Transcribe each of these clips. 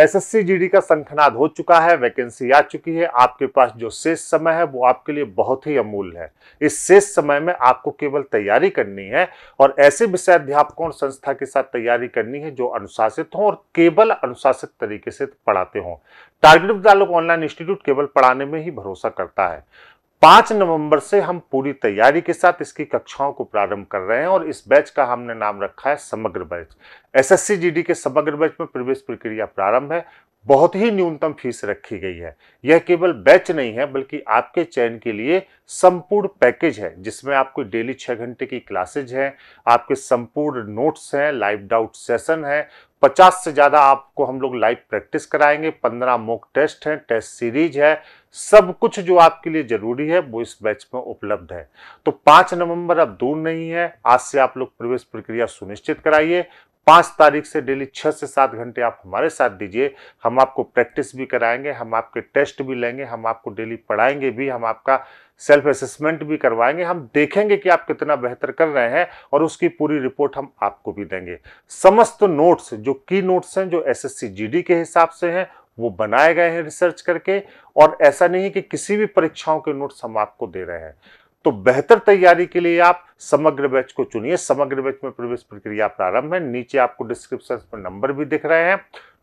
SSC GD का संखनाद हो चुका है वैकेंसी आ चुकी है आपके पास जो शेष समय है वो आपके लिए बहुत ही अमूल्य है इस शेष समय में आपको केवल तैयारी करनी है और ऐसे विषय अध्यापकों और संस्था के साथ तैयारी करनी है जो अनुशासित हों और केवल अनुशासित तरीके से पढ़ाते हों टारगेट विद्यालय ऑनलाइन इंस्टीट्यूट केवल पढ़ाने में ही भरोसा करता है पांच नवंबर से हम पूरी तैयारी के साथ इसकी कक्षाओं को प्रारंभ कर रहे हैं और इस बैच का हमने नाम रखा है समग्र बैच एसएससी जीडी के समग्र बैच में प्रवेश प्रक्रिया प्रारंभ है बहुत ही न्यूनतम फीस रखी गई है यह केवल बैच नहीं है बल्कि आपके चयन के लिए संपूर्ण पैकेज है जिसमें आपको डेली छः घंटे की क्लासेज हैं आपके संपूर्ण नोट्स हैं लाइव डाउट सेशन है पचास से ज़्यादा आपको हम लोग लाइव प्रैक्टिस कराएंगे पंद्रह मॉक टेस्ट हैं टेस्ट सीरीज है सब कुछ जो आपके लिए ज़रूरी है वो इस बैच में उपलब्ध है तो पांच नवंबर अब दूर नहीं है आज से आप लोग प्रवेश प्रक्रिया सुनिश्चित कराइए पाँच तारीख से डेली छः से सात घंटे आप हमारे साथ दीजिए हम आपको प्रैक्टिस भी कराएंगे हम आपके टेस्ट भी लेंगे हम आपको डेली पढ़ाएंगे भी हम आपका सेल्फ असेसमेंट भी करवाएंगे हम देखेंगे कि आप कितना बेहतर कर रहे हैं और उसकी पूरी रिपोर्ट हम आपको भी देंगे समस्त नोट्स जो की नोट्स हैं जो एसएससी जीडी के हिसाब से हैं वो बनाए गए हैं रिसर्च करके और ऐसा नहीं है कि किसी भी परीक्षाओं के नोट्स हम आपको दे रहे हैं तो बेहतर तैयारी के लिए आप समग्र बैच को चुनिए समग्र बैच में प्रवेश प्रक्रिया प्रारंभ है नीचे आपको डिस्क्रिप्शन पर नंबर भी दिख रहे हैं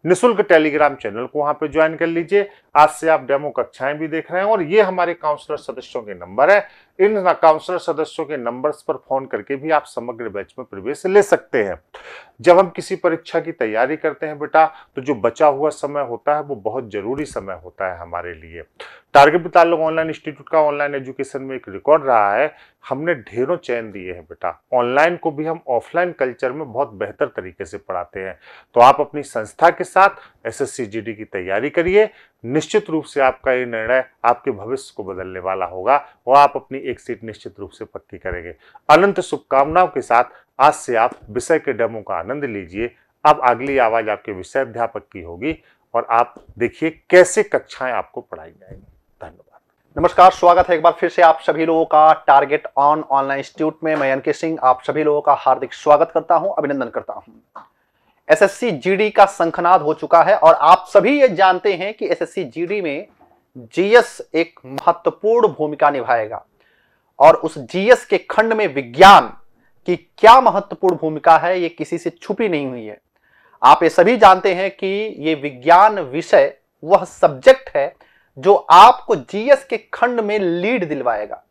निशुल्क टेलीग्राम चैनल को वहां पे ज्वाइन कर लीजिए आज से आप डेमो कक्षाएं भी देख रहे हैं और ये हमारे काउंसलर सदस्यों के नंबर है इन काउंसलर सदस्यों के नंबर्स पर फोन करके भी आप समग्र बैच में प्रवेश ले सकते हैं जब हम किसी परीक्षा की तैयारी करते हैं बेटा तो जो बचा हुआ समय होता है वो बहुत जरूरी समय होता है हमारे लिए टारगेट भी ताल्लुक ऑनलाइन इंस्टीट्यूट का ऑनलाइन एजुकेशन में एक रिकॉर्ड रहा है हमने ढेरों चयन दिए हैं बेटा ऑनलाइन को भी हम ऑफलाइन कल्चर में बहुत बेहतर तरीके से पढ़ाते हैं तो आप अपनी संस्था के साथ एसएससी जीडी की तैयारी करिए निश्चित रूप से आपका ये निर्णय आपके भविष्य को बदलने वाला होगा और आप अपनी एक सीट निश्चित रूप से पक्की करेंगे अनंत शुभकामनाओं के साथ आज से आप विषय के डेमो का आनंद लीजिए अब अगली आवाज़ आपके विषय अध्यापक की होगी और आप देखिए कैसे कक्षाएं आपको पढ़ाई जाएंगी धन्यवाद नमस्कार स्वागत है एक बार फिर से आप सभी लोगों का टारगेट ऑन ऑनलाइन इंस्टीट्यूट में मैं के सिंह आप सभी लोगों का हार्दिक स्वागत करता हूं अभिनंदन करता हूं एसएससी जीडी का संखनाद हो चुका है और आप सभी ये जानते हैं कि एसएससी जीडी में जीएस एक महत्वपूर्ण भूमिका निभाएगा और उस जीएस के खंड में विज्ञान की क्या महत्वपूर्ण भूमिका है ये किसी से छुपी नहीं हुई है आप ये सभी जानते हैं कि ये विज्ञान विषय वह सब्जेक्ट है जो आपको जीएस के खंड में लीड दिलवाएगा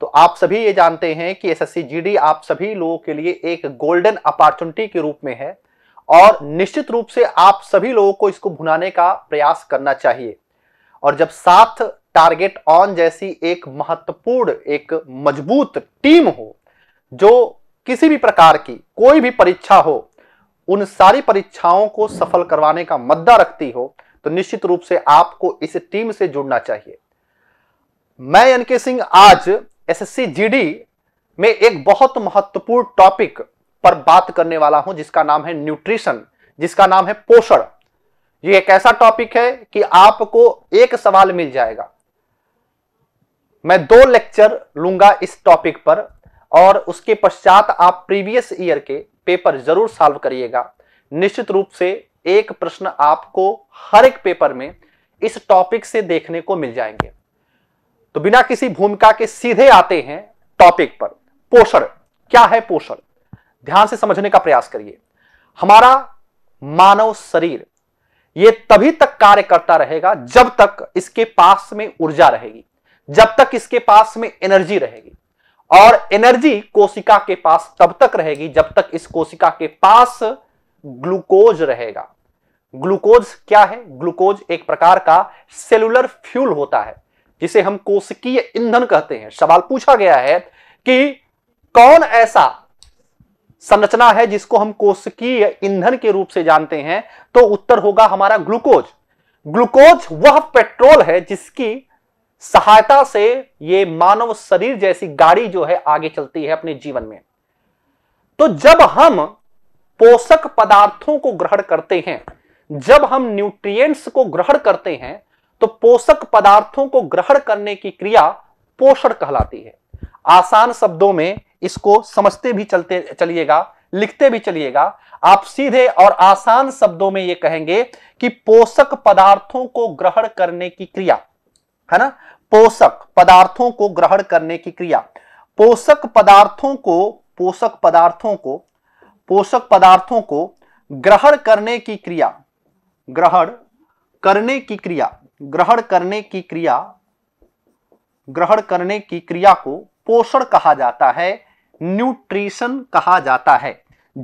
तो आप सभी ये जानते हैं कि एसएससी जीडी आप सभी लोगों के लिए एक गोल्डन अपॉर्चुनिटी के रूप में है और निश्चित रूप से आप सभी लोगों को इसको भुनाने का प्रयास करना चाहिए और जब साथ टारगेट ऑन जैसी एक महत्वपूर्ण एक मजबूत टीम हो जो किसी भी प्रकार की कोई भी परीक्षा हो उन सारी परीक्षाओं को सफल करवाने का मद्दा रखती हो तो निश्चित रूप से आपको इस टीम से जुड़ना चाहिए मैं एनके सिंह आज एसएससी जीडी में एक बहुत महत्वपूर्ण टॉपिक पर बात करने वाला हूं जिसका नाम है न्यूट्रिशन जिसका नाम है पोषण ये एक ऐसा टॉपिक है कि आपको एक सवाल मिल जाएगा मैं दो लेक्चर लूंगा इस टॉपिक पर और उसके पश्चात आप प्रीवियस ईयर के पेपर जरूर सॉल्व करिएगा निश्चित रूप से एक प्रश्न आपको हर एक पेपर में इस टॉपिक से देखने को मिल जाएंगे तो बिना किसी भूमिका के सीधे आते हैं टॉपिक पर पोषण क्या है पोषण ध्यान से समझने का प्रयास करिए हमारा मानव शरीर यह तभी तक कार्य करता रहेगा जब तक इसके पास में ऊर्जा रहेगी जब तक इसके पास में एनर्जी रहेगी और एनर्जी कोशिका के पास तब तक रहेगी जब तक इस कोशिका के पास ग्लूकोज रहेगा ग्लूकोज क्या है ग्लूकोज एक प्रकार का सेलुलर फ्यूल होता है जिसे हम कोशिकीय ईंधन कहते हैं सवाल पूछा गया है कि कौन ऐसा संरचना है जिसको हम कोशिकीय ईंधन के रूप से जानते हैं तो उत्तर होगा हमारा ग्लूकोज ग्लूकोज वह पेट्रोल है जिसकी सहायता से यह मानव शरीर जैसी गाड़ी जो है आगे चलती है अपने जीवन में तो जब हम पोषक पदार्थों को ग्रहण करते हैं जब हम न्यूट्रिएंट्स को ग्रहण करते हैं तो पोषक पदार्थों को ग्रहण करने की क्रिया पोषण कहलाती है आसान शब्दों में इसको समझते भी चलते चलिएगा लिखते भी चलिएगा आप सीधे और आसान शब्दों में यह कहेंगे कि पोषक पदार्थों को ग्रहण करने की क्रिया है ना पोषक पदार्थों को ग्रहण करने की क्रिया पोषक पदार्थों को पोषक पदार्थों को पोषक पदार्थों को ग्रहण करने की क्रिया ग्रहण करने की क्रिया ग्रहण करने की क्रिया ग्रहण करने की क्रिया को पोषण कहा जाता है न्यूट्रिशन कहा जाता है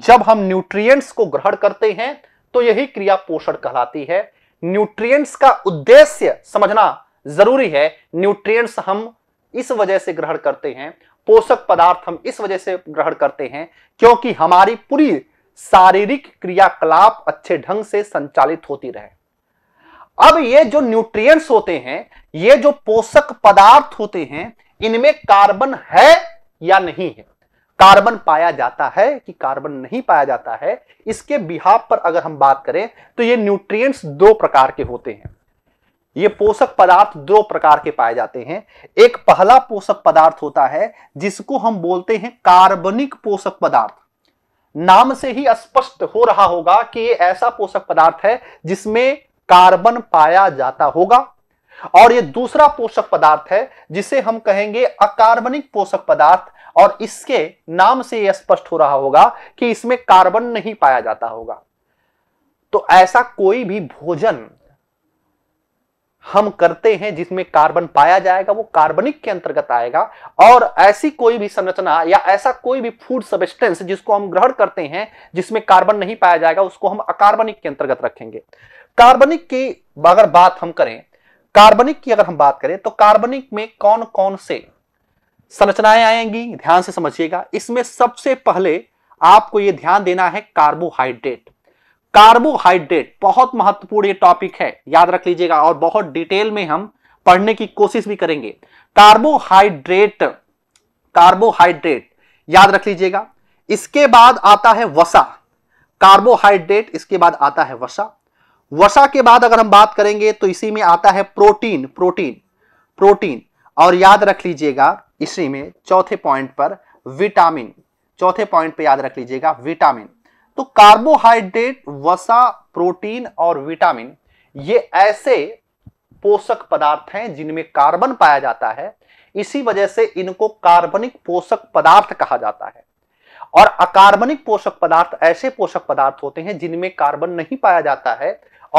जब हम न्यूट्रिएंट्स को ग्रहण करते हैं तो यही क्रिया पोषण कहलाती है न्यूट्रिएंट्स का उद्देश्य समझना जरूरी है न्यूट्रिएंट्स हम इस वजह से ग्रहण करते हैं पोषक पदार्थ हम इस वजह से ग्रहण करते हैं क्योंकि हमारी पूरी शारीरिक क्रियाकलाप अच्छे ढंग से संचालित होती रहे अब ये जो न्यूट्रिएंट्स होते हैं ये जो पोषक पदार्थ होते हैं इनमें कार्बन है या नहीं है कार्बन पाया जाता है कि कार्बन नहीं पाया जाता है इसके बिहाब पर अगर हम बात करें तो ये न्यूट्रिएंट्स दो प्रकार के होते हैं ये पोषक पदार्थ दो प्रकार के पाए जाते हैं एक पहला पोषक पदार्थ होता है जिसको हम बोलते हैं कार्बनिक पोषक पदार्थ नाम से ही स्पष्ट हो रहा होगा कि ये ऐसा पोषक पदार्थ है जिसमें कार्बन पाया जाता होगा और ये दूसरा पोषक पदार्थ है जिसे हम कहेंगे अकार्बनिक पोषक पदार्थ और इसके नाम से यह स्पष्ट हो रहा होगा कि इसमें कार्बन नहीं पाया जाता होगा तो ऐसा कोई भी भोजन हम करते हैं जिसमें कार्बन पाया जाएगा वो कार्बनिक के अंतर्गत आएगा और ऐसी कोई भी संरचना या ऐसा कोई भी फूड सबस्टेंस जिसको हम ग्रहण करते हैं जिसमें कार्बन नहीं पाया जाएगा उसको हम अकार्बनिक के अंतर्गत रखेंगे कार्बनिक की अगर बात हम करें कार्बनिक की अगर हम बात करें तो कार्बनिक में कौन कौन से संरचनाएं आएंगी ध्यान से समझिएगा इसमें सबसे पहले आपको यह ध्यान देना है कार्बोहाइड्रेट कार्बोहाइड्रेट बहुत महत्वपूर्ण ये टॉपिक है याद रख लीजिएगा और बहुत डिटेल में हम पढ़ने की कोशिश भी करेंगे कार्बोहाइड्रेट कार्बोहाइड्रेट याद रख लीजिएगा इसके बाद आता है वसा कार्बोहाइड्रेट इसके बाद आता है वसा वसा के बाद अगर हम बात करेंगे तो इसी में आता है प्रोटीन प्रोटीन प्रोटीन और याद रख लीजिएगा इसी में चौथे पॉइंट पर विटामिन चौथे पॉइंट पर याद रख लीजिएगा विटामिन तो कार्बोहाइड्रेट वसा प्रोटीन और विटामिन ये ऐसे पोषक पदार्थ हैं जिनमें कार्बन पाया जाता है इसी वजह से इनको कार्बनिक पोषक पदार्थ कहा जाता है और अकार्बनिक पोषक पदार्थ ऐसे पोषक पदार्थ होते हैं जिनमें कार्बन नहीं पाया जाता है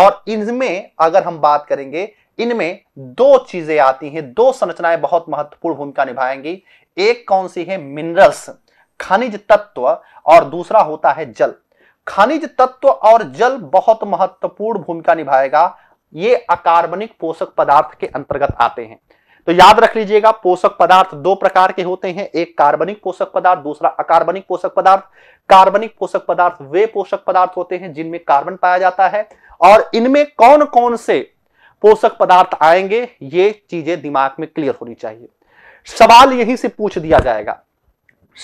और इनमें अगर हम बात करेंगे इनमें दो चीजें आती हैं दो संरचनाएं बहुत महत्वपूर्ण भूमिका निभाएंगी एक कौन सी है मिनरल्स खनिज तत्व और दूसरा होता है जल खनिज तत्व और जल बहुत महत्वपूर्ण भूमिका निभाएगा ये अकार्बनिक पोषक पदार्थ के अंतर्गत आते हैं तो याद रख लीजिएगा पोषक पदार्थ दो प्रकार के होते हैं एक कार्बनिक पोषक पदार्थ दूसरा अकार्बनिक पोषक पदार्थ कार्बनिक पोषक पदार्थ वे पोषक पदार्थ होते हैं जिनमें कार्बन पाया जाता है और इनमें कौन कौन से पोषक पदार्थ आएंगे ये चीजें दिमाग में क्लियर होनी चाहिए सवाल यहीं से पूछ दिया जाएगा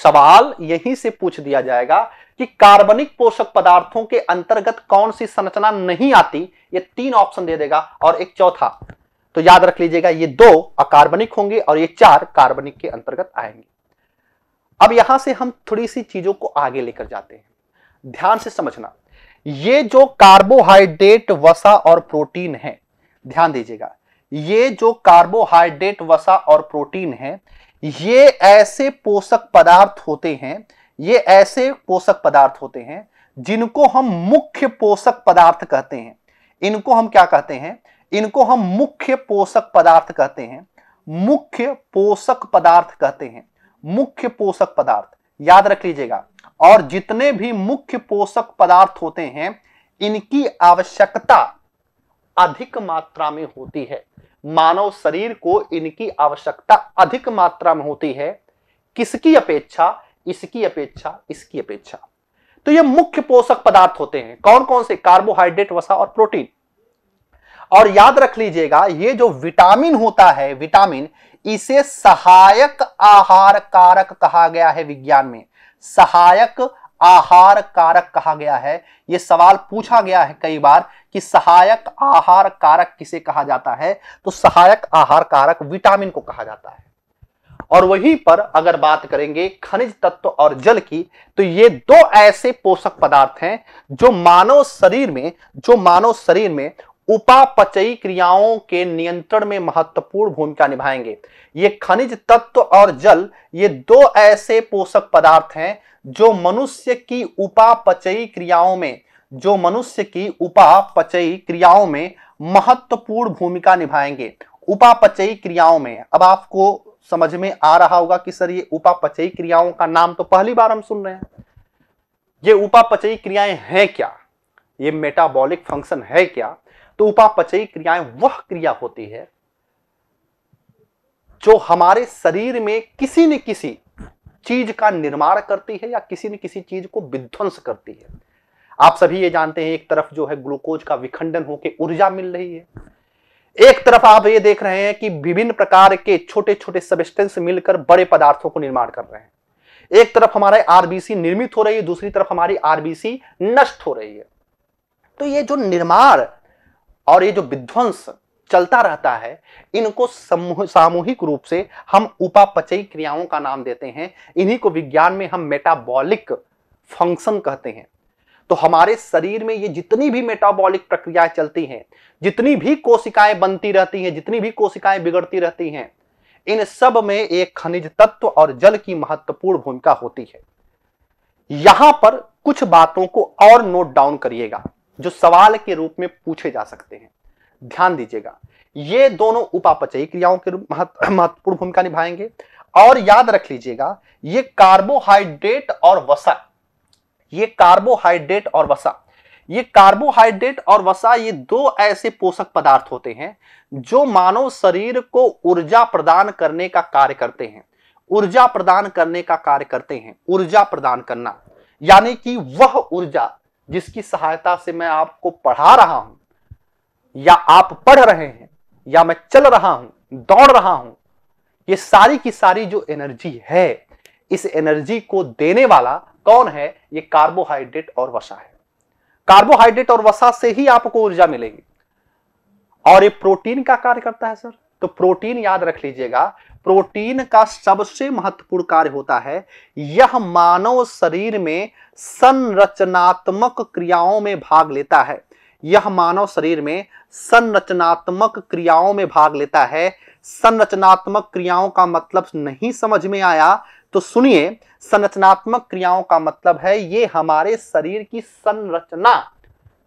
सवाल यहीं से पूछ दिया जाएगा कि कार्बनिक पोषक पदार्थों के अंतर्गत कौन सी संरचना नहीं आती ये तीन ऑप्शन दे देगा और एक चौथा तो याद रख लीजिएगा ये दो अकार्बनिक होंगे और ये चार कार्बनिक के अंतर्गत आएंगे अब यहां से हम थोड़ी सी चीजों को आगे लेकर जाते हैं ध्यान से समझना ये जो कार्बोहाइड्रेट वसा और प्रोटीन है ध्यान दीजिएगा ये जो कार्बोहाइड्रेट वसा और प्रोटीन है ये ऐसे पोषक पदार्थ होते हैं ये ऐसे पोषक पदार्थ होते हैं जिनको हम मुख्य पोषक पदार्थ कहते हैं इनको हम क्या कहते हैं इनको हम मुख्य पोषक पदार्थ कहते हैं मुख्य पोषक पदार्थ कहते हैं मुख्य पोषक पदार्थ याद रख लीजिएगा और जितने भी मुख्य पोषक पदार्थ होते हैं इनकी आवश्यकता अधिक मात्रा में होती है मानव शरीर को इनकी आवश्यकता अधिक मात्रा में होती है किसकी अपेक्षा इसकी अपेक्षा इसकी अपेक्षा तो ये मुख्य पोषक पदार्थ होते हैं कौन कौन से कार्बोहाइड्रेट वसा और प्रोटीन और याद रख लीजिएगा ये जो विटामिन होता है विटामिन इसे सहायक आहार कारक कहा गया है विज्ञान में सहायक आहार कारक कहा गया है यह सवाल पूछा गया है कई बार कि सहायक आहार कारक किसे कहा जाता है तो सहायक आहार कारक विटामिन को कहा जाता है और वहीं पर अगर बात करेंगे खनिज तत्व और जल की तो ये दो ऐसे पोषक पदार्थ हैं जो मानव शरीर में जो मानव शरीर में उपापचयी क्रियाओं के नियंत्रण में महत्वपूर्ण भूमिका निभाएंगे ये खनिज तत्व और जल ये दो ऐसे पोषक पदार्थ हैं जो मनुष्य की उपापचयी क्रियाओं में जो मनुष्य की उपापचयी क्रियाओं में महत्वपूर्ण भूमिका निभाएंगे उपापचयी क्रियाओं में अब आपको समझ में आ रहा होगा कि सर ये उपापचयी क्रियाओं का नाम तो पहली बार हम सुन रहे हैं ये उपापचयी क्रियाएं हैं क्या ये मेटाबॉलिक फंक्शन है क्या तो उपापचयी क्रियाएं वह क्रिया होती है जो हमारे शरीर में किसी न किसी चीज का निर्माण करती है या किसी न किसी चीज को विध्वंस करती है आप सभी ये जानते हैं एक तरफ जो है ग्लूकोज का विखंडन होकर ऊर्जा मिल रही है एक तरफ आप ये देख रहे हैं कि विभिन्न प्रकार के छोटे छोटे सबस्टेंस मिलकर बड़े पदार्थों को निर्माण कर रहे हैं एक तरफ हमारे आरबीसी निर्मित हो रही है दूसरी तरफ हमारी आरबीसी नष्ट हो रही है तो ये जो निर्माण और ये जो विध्वंस चलता रहता है इनको सामूहिक रूप से हम उपापचयी क्रियाओं का नाम देते हैं इन्हीं को विज्ञान में हम मेटाबॉलिक फंक्शन कहते हैं तो हमारे शरीर में ये जितनी भी मेटाबॉलिक प्रक्रियाएं चलती हैं जितनी भी कोशिकाएं बनती रहती हैं जितनी भी कोशिकाएं बिगड़ती रहती हैं इन सब में एक खनिज तत्व और जल की महत्वपूर्ण भूमिका होती है यहां पर कुछ बातों को और नोट डाउन करिएगा जो सवाल के रूप में पूछे जा सकते हैं ध्यान दीजिएगा ये दोनों उपापचयी क्रियाओं के महत्वपूर्ण भूमिका निभाएंगे और याद रख लीजिएगा ये कार्बोहाइड्रेट और वसा ये कार्बोहाइड्रेट और वसा ये कार्बोहाइड्रेट और वसा ये दो ऐसे पोषक पदार्थ होते हैं जो मानव शरीर को ऊर्जा प्रदान करने का कार्य करते हैं ऊर्जा प्रदान करने का कार्य करते हैं ऊर्जा प्रदान करना यानी कि वह ऊर्जा जिसकी सहायता से मैं आपको पढ़ा रहा हूं या आप पढ़ रहे हैं या मैं चल रहा हूं दौड़ रहा हूं ये सारी की सारी जो एनर्जी है इस एनर्जी को देने वाला कौन है ये कार्बोहाइड्रेट और वसा है कार्बोहाइड्रेट और वसा से ही आपको ऊर्जा मिलेगी और ये प्रोटीन का कार्य करता है सर तो प्रोटीन याद रख लीजिएगा प्रोटीन का सबसे महत्वपूर्ण कार्य होता है यह मानव शरीर में संरचनात्मक क्रियाओं में भाग लेता है यह मानव शरीर में संरचनात्मक क्रियाओं में भाग लेता है संरचनात्मक क्रियाओं का मतलब नहीं समझ में आया तो सुनिए संरचनात्मक क्रियाओं का मतलब है ये हमारे शरीर की संरचना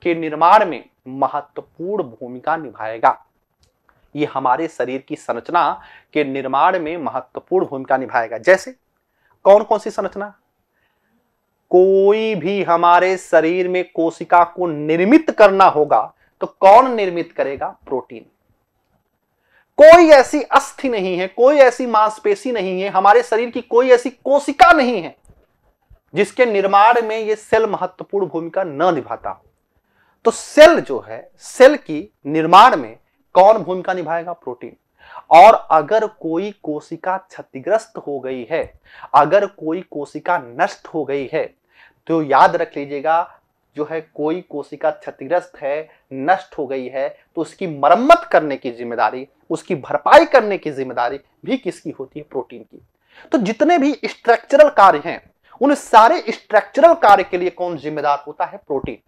के निर्माण में महत्वपूर्ण भूमिका निभाएगा ये हमारे शरीर की संरचना के निर्माण में महत्वपूर्ण भूमिका निभाएगा जैसे कौन कौन सी संरचना कोई भी हमारे शरीर में कोशिका को निर्मित करना होगा तो कौन निर्मित करेगा प्रोटीन कोई ऐसी अस्थि नहीं है कोई ऐसी मांसपेशी नहीं है हमारे शरीर की कोई ऐसी कोशिका नहीं है जिसके निर्माण में ये सेल महत्वपूर्ण भूमिका न निभाता तो सेल जो है सेल की निर्माण में कौन भूमिका निभाएगा प्रोटीन और अगर कोई कोशिका क्षतिग्रस्त हो गई है अगर कोई कोशिका नष्ट हो गई है तो याद रख लीजिएगा जो है कोई कोशिका क्षतिग्रस्त है नष्ट हो गई है तो उसकी मरम्मत करने की जिम्मेदारी उसकी भरपाई करने की जिम्मेदारी भी किसकी होती है प्रोटीन की तो जितने भी स्ट्रक्चरल कार्य हैं उन सारे स्ट्रक्चरल कार्य के लिए कौन जिम्मेदार होता है प्रोटीन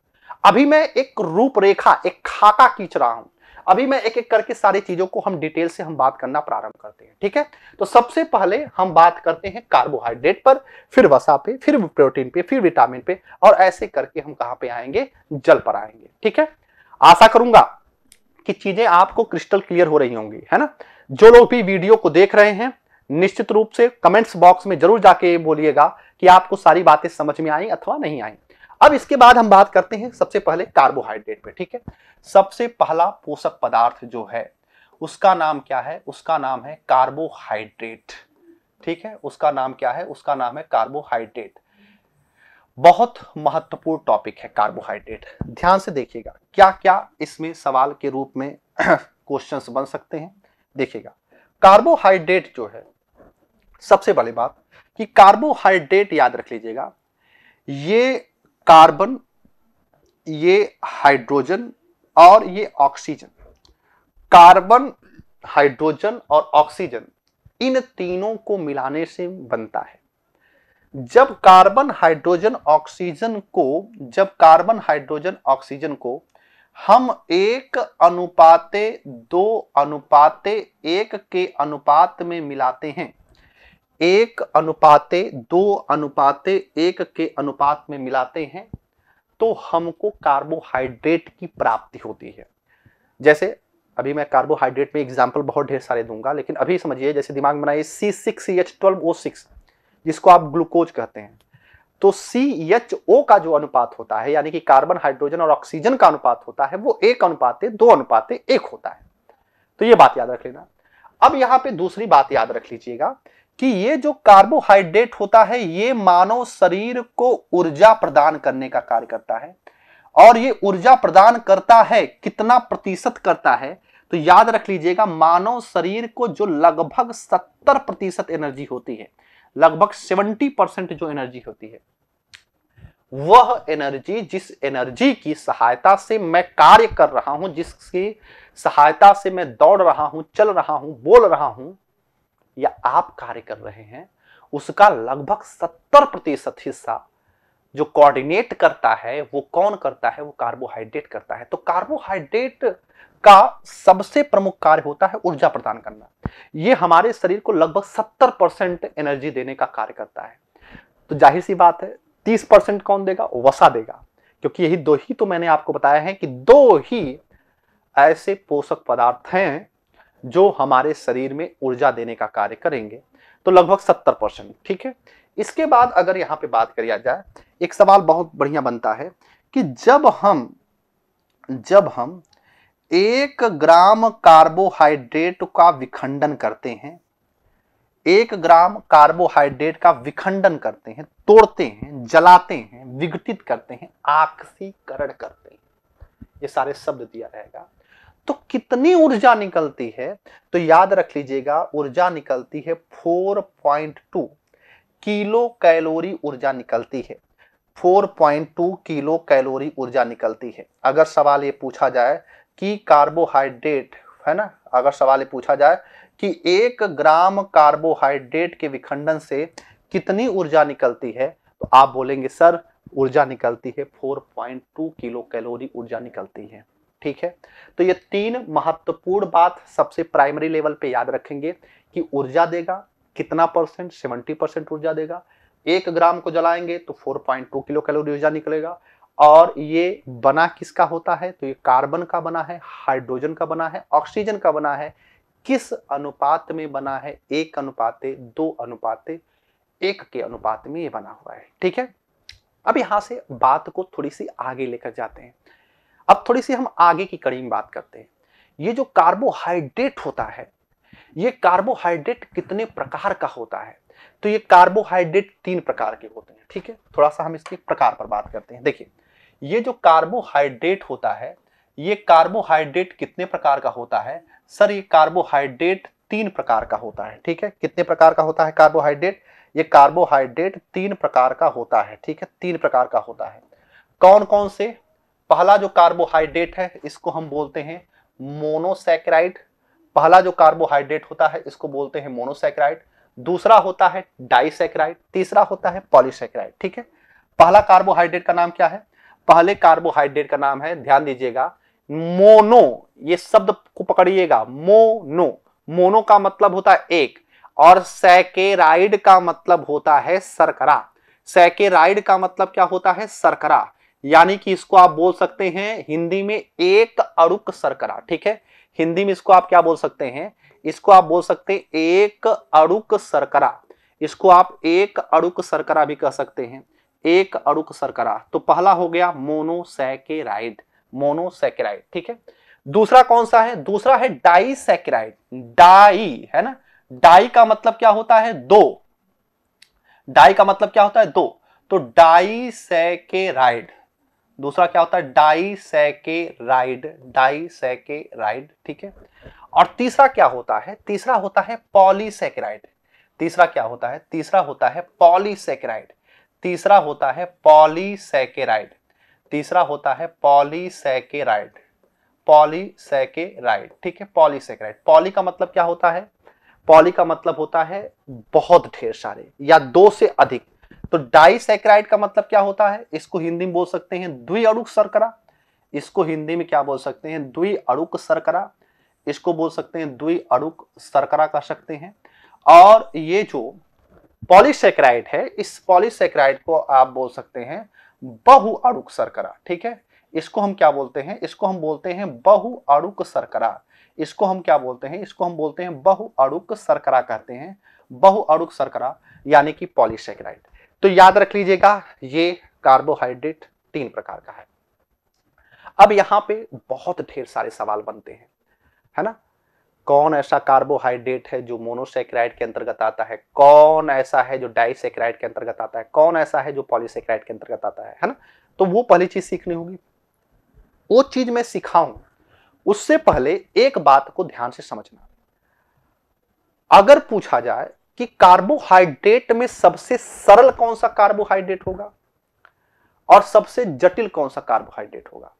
अभी मैं एक रूपरेखा एक खाका खींच रहा हूं अभी मैं एक एक करके सारी चीजों को हम डिटेल से हम बात करना प्रारंभ करते हैं ठीक है तो सबसे पहले हम बात करते हैं कार्बोहाइड्रेट पर फिर वसा पे फिर प्रोटीन पे फिर विटामिन पे और ऐसे करके हम कहां पे आएंगे जल पर आएंगे ठीक है आशा करूंगा कि चीजें आपको क्रिस्टल क्लियर हो रही होंगी है ना जो लोग भी वीडियो को देख रहे हैं निश्चित रूप से कमेंट्स बॉक्स में जरूर जाके बोलिएगा कि आपको सारी बातें समझ में आई अथवा नहीं आई अब इसके बाद हम बात करते हैं सबसे पहले कार्बोहाइड्रेट पे ठीक है सबसे पहला पोषक पदार्थ जो है उसका नाम क्या है उसका नाम है कार्बोहाइड्रेट ठीक है उसका नाम क्या है उसका नाम है कार्बोहाइड्रेट बहुत महत्वपूर्ण टॉपिक है कार्बोहाइड्रेट ध्यान से देखिएगा क्या क्या इसमें सवाल के रूप में क्वेश्चन बन सकते हैं देखिएगा कार्बोहाइड्रेट जो है सबसे बड़ी बात कि कार्बोहाइड्रेट याद रख लीजिएगा ये कार्बन ये हाइड्रोजन और ये ऑक्सीजन कार्बन हाइड्रोजन और ऑक्सीजन इन तीनों को मिलाने से बनता है जब कार्बन हाइड्रोजन ऑक्सीजन को जब कार्बन हाइड्रोजन ऑक्सीजन को हम एक अनुपाते दो अनुपाते एक के अनुपात में मिलाते हैं एक अनुपाते दो अनुपाते एक के अनुपात में मिलाते हैं तो हमको कार्बोहाइड्रेट की प्राप्ति होती है जैसे अभी मैं कार्बोहाइड्रेट में एग्जाम्पल बहुत ढेर सारे दूंगा लेकिन अभी समझिए जैसे दिमाग बनाइए C six H twelve O six जिसको आप ग्लूकोज कहते हैं तो सी एच ओ का जो अनुपात होता है यानी कि कार्बन हाइड्रोजन और ऑक्सीजन का अनुपात होता है वो एक अनुपात दो अनुपाते एक होता है तो ये बात याद रख लेना अब यहां पे दूसरी बात याद रख लीजिएगा कि ये जो कार्बोहाइड्रेट होता है ये मानव शरीर को ऊर्जा प्रदान करने का कार्य करता है और ये ऊर्जा प्रदान करता है कितना प्रतिशत करता है तो याद रख लीजिएगा मानव शरीर को जो लगभग 70 प्रतिशत एनर्जी होती है लगभग 70 परसेंट जो एनर्जी होती है वह एनर्जी जिस एनर्जी की सहायता से मैं कार्य कर रहा हूं जिसकी सहायता से मैं दौड़ रहा हूं चल रहा हूं बोल रहा हूं या आप कार्य कर रहे हैं उसका लगभग सत्तर प्रतिशत हिस्सा जो कोऑर्डिनेट करता है वो कौन करता है वो कार्बोहाइड्रेट करता है तो कार्बोहाइड्रेट का सबसे प्रमुख कार्य होता है ऊर्जा प्रदान करना ये हमारे शरीर को लगभग सत्तर परसेंट एनर्जी देने का कार्य करता है तो जाहिर सी बात है तीस परसेंट कौन देगा वसा देगा क्योंकि यही दो ही तो मैंने आपको बताया है कि दो ही ऐसे पोषक पदार्थ हैं जो हमारे शरीर में ऊर्जा देने का कार्य करेंगे तो लगभग सत्तर परसेंट ठीक है इसके बाद अगर यहाँ पे बात करिया जाए एक सवाल बहुत बढ़िया बनता है कि जब हम जब हम एक ग्राम कार्बोहाइड्रेट का विखंडन करते हैं एक ग्राम कार्बोहाइड्रेट का विखंडन करते हैं तोड़ते हैं जलाते हैं विघटित करते हैं आकसीकरण करते हैं ये सारे शब्द दिया रहेगा तो कितनी ऊर्जा निकलती है तो याद रख लीजिएगा ऊर्जा निकलती है 4.2 किलो कैलोरी ऊर्जा निकलती है 4.2 किलो कैलोरी ऊर्जा निकलती है अगर सवाल ये पूछा जाए कि कार्बोहाइड्रेट है ना अगर सवाल ये पूछा जाए कि एक ग्राम कार्बोहाइड्रेट के विखंडन से कितनी ऊर्जा निकलती है तो आप बोलेंगे सर ऊर्जा निकलती है 4.2 किलो कैलोरी ऊर्जा निकलती है ठीक है तो ये तीन महत्वपूर्ण बात सबसे प्राइमरी लेवल पे याद रखेंगे कि ऊर्जा देगा कितना परसेंट सेवेंटी परसेंट ऊर्जा देगा एक ग्राम को जलाएंगे तो four point two kilo calorie ऊर्जा निकलेगा और ये बना किसका होता है तो ये कार्बन का बना है हाइड्रोजन का बना है ऑक्सीजन का बना है किस अनुपात में बना है एक अनुपाते दो अनुपाते एक के अनुपात में ये बना हुआ है ठीक है अब यहां से बात को थोड़ी सी आगे लेकर जाते हैं अब थोड़ी सी हम आगे की कड़ी में बात करते हैं ये जो कार्बोहाइड्रेट होता है ये कार्बोहाइड्रेट कितने प्रकार का होता है तो ये कार्बोहाइड्रेट तीन प्रकार के होते हैं ठीक है थोड़ा सा हम इसके प्रकार पर बात करते हैं देखिए ये जो कार्बोहाइड्रेट होता है ये कार्बोहाइड्रेट कितने प्रकार का होता है सर ये कार्बोहाइड्रेट तीन प्रकार का होता है ठीक है कितने प्रकार का होता है कार्बोहाइड्रेट ये कार्बोहाइड्रेट तीन प्रकार का होता है ठीक है तीन प्रकार का होता है कौन कौन से पहला जो कार्बोहाइड्रेट है इसको हम बोलते हैं मोनोसेक्राइड पहला जो कार्बोहाइड्रेट होता है इसको बोलते हैं मोनोसेक्राइड दूसरा होता है डाइसेक्राइड तीसरा होता है पॉलीसेक्राइड ठीक है पहला कार्बोहाइड्रेट का नाम क्या है पहले कार्बोहाइड्रेट का नाम है ध्यान दीजिएगा मोनो ये शब्द को पकड़िएगा मोनो मोनो का मतलब होता है एक और सैकेराइड का मतलब होता है सरकरा सैकेराइड का मतलब क्या होता है सरकरा यानी कि इसको आप बोल सकते हैं हिंदी में एक अरुक सरकरा ठीक है हिंदी में इसको आप क्या बोल सकते हैं इसको आप बोल सकते हैं एक अरुक सरकरा इसको आप एक अड़ुक सरकरा भी कह सकते हैं एक अड़ुक सरकरा तो पहला हो गया मोनोसैकेराइड मोनोसैकेराइड ठीक है दूसरा कौन सा है दूसरा है डाईसैकेराइड डाई है ना डाई का मतलब क्या होता है दो डाई का मतलब क्या होता है दो तो सेकेराइड दूसरा क्या होता है disaccharide disaccharide ठीक है और तीसरा क्या होता है तीसरा होता है पॉलीसेकेराइड तीसरा क्या होता है तीसरा होता है पॉलीसेकेराइड तीसरा होता है पॉलीसेकेराइड तीसरा होता है पॉलीसेकेराइड पॉलीसेकेराइड ठीक है पॉलीसेकेराइड पॉली का मतलब क्या होता है पॉली का मतलब होता है बहुत ढेर सारे या दो से अधिक तो डाइसेक्राइड का मतलब क्या होता है इसको हिंदी में बोल सकते हैं द्वि अड़ुक सरकरा इसको हिंदी में क्या बोल सकते हैं द्वि अड़ुक सरकरा इसको बोल सकते हैं द्वि अड़ुक सरकरा कह सकते हैं और ये जो पॉलीसेक्राइड है इस पॉलीसेक्राइड को आप बोल सकते हैं बहु अड़ुक सरकरा ठीक है इसको हम क्या बोलते हैं इसको हम बोलते हैं बहु अड़ुक सरकरा इसको हम क्या बोलते हैं इसको हम बोलते हैं बहु अड़ुक सरकरा कहते हैं बहु अड़ुक सरकरा यानी कि पॉलीसेक्राइड तो याद रख लीजिएगा ये कार्बोहाइड्रेट तीन प्रकार का है अब यहां पे बहुत ढेर सारे सवाल बनते हैं है ना कौन ऐसा कार्बोहाइड्रेट है जो मोनोसेक्राइड के अंतर्गत आता है कौन ऐसा है जो डाइसेक्राइड के अंतर्गत आता है कौन ऐसा है जो पॉलीसेक्राइड के अंतर्गत आता है है ना तो वो पहली चीज सीखनी होगी वो चीज मैं सिखाऊं उससे पहले एक बात को ध्यान से समझना अगर पूछा जाए कि कार्बोहाइड्रेट में सबसे सरल कौन सा कार्बोहाइड्रेट होगा और सबसे जटिल कौन सा कार्बोहाइड्रेट होगा